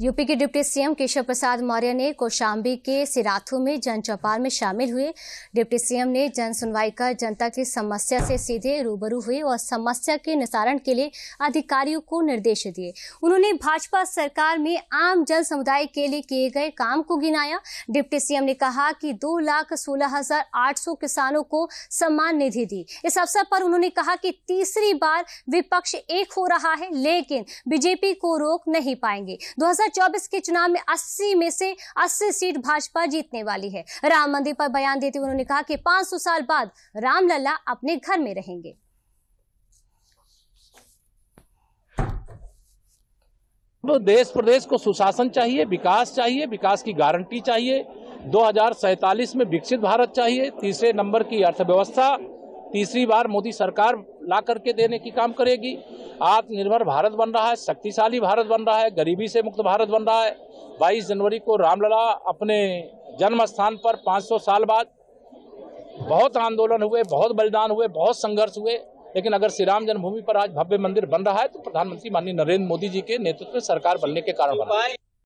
UP के deputy CM Keshav Prasad Maurya ने कोशाम्बी के सिराथू में जन चौपाल में शामिल हुए डिप्टी सीएम ने जन सुनवाई कर जनता की समस्या से सीधे रूबरू हुए और समस्या के निस्तारण के लिए अधिकारियों को निर्देश दिए उन्होंने भाजपा सरकार में आम जन समुदाय के लिए किए गए काम को गिनाया डिप्टी सीएम ने कहा कि दो लाख सोलह हजार आठ सौ किसानों को सम्मान निधि दी इस अवसर पर उन्होंने कहा कि तीसरी बार विपक्ष एक हो रहा है लेकिन बीजेपी को रोक नहीं पाएंगे दो 2024 के चुनाव में 80 में से 80 सीट भाजपा जीतने वाली है राम मंदिर पर बयान देते हुए उन्होंने कहा कि 500 साल बाद रामलला अपने घर में रहेंगे तो देश प्रदेश को सुशासन चाहिए विकास चाहिए विकास की गारंटी चाहिए दो में विकसित भारत चाहिए तीसरे नंबर की अर्थव्यवस्था तीसरी बार मोदी सरकार ला करके देने की काम करेगी आत्मनिर्भर भारत बन रहा है शक्तिशाली भारत बन रहा है गरीबी से मुक्त भारत बन रहा है 22 जनवरी को रामलला अपने जन्म स्थान पर 500 साल बाद बहुत आंदोलन हुए बहुत बलिदान हुए बहुत संघर्ष हुए लेकिन अगर श्री राम जन्मभूमि पर आज भव्य मंदिर बन रहा है तो प्रधानमंत्री माननीय नरेंद्र मोदी जी के नेतृत्व में सरकार बनने के कारण बन रहा है